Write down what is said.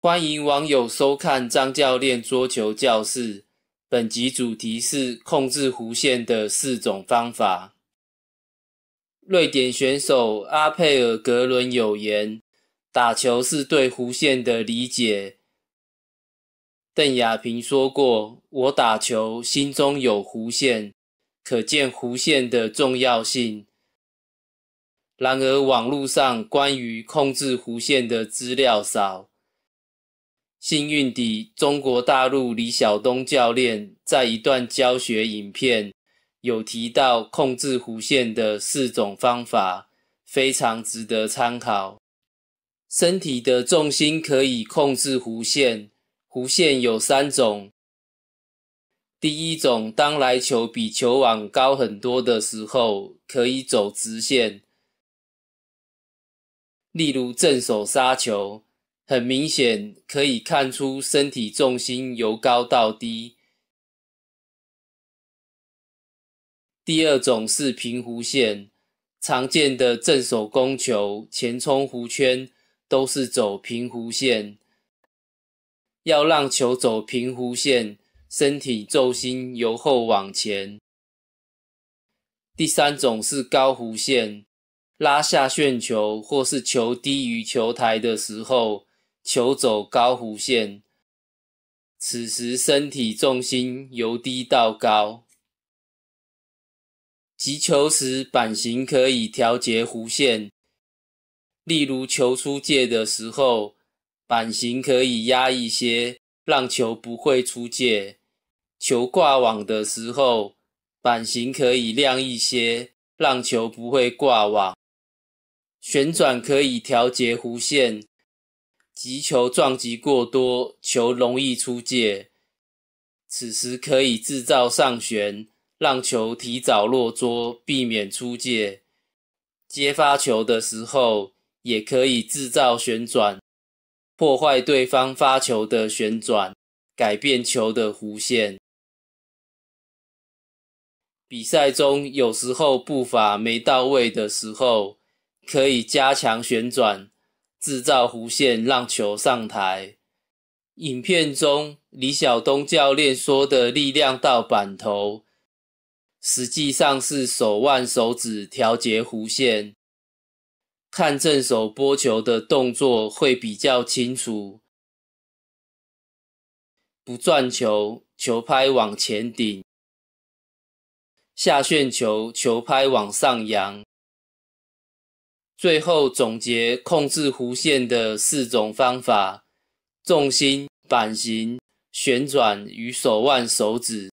欢迎网友收看张教练桌球教室。本集主题是控制弧线的四种方法。瑞典选手阿佩尔格伦有言：“打球是对弧线的理解。”邓亚萍说过：“我打球心中有弧线，可见弧线的重要性。”然而，网络上关于控制弧线的资料少。幸运地，中国大陆李晓东教练在一段教学影片有提到控制弧线的四种方法，非常值得参考。身体的重心可以控制弧线，弧线有三种。第一种，当来球比球网高很多的时候，可以走直线，例如正手杀球。很明显可以看出，身体重心由高到低。第二种是平弧线，常见的正手攻球、前冲弧圈都是走平弧线。要让球走平弧线，身体重心由后往前。第三种是高弧线，拉下旋球或是球低于球台的时候。球走高弧线，此时身体重心由低到高。击球时板型可以调节弧线，例如球出界的时候，板型可以压一些，让球不会出界；球挂网的时候，板型可以亮一些，让球不会挂网。旋转可以调节弧线。击球撞击过多，球容易出界。此时可以制造上旋，让球提早落桌，避免出界。接发球的时候，也可以制造旋转，破坏对方发球的旋转，改变球的弧线。比赛中有时候步伐没到位的时候，可以加强旋转。制造弧线让球上台。影片中李晓东教练说的力量到板头，实际上是手腕手指调节弧线。看正手拨球的动作会比较清楚。不转球，球拍往前顶；下旋球，球拍往上扬。最后总结控制弧线的四种方法：重心、版型、旋转与手腕、手指。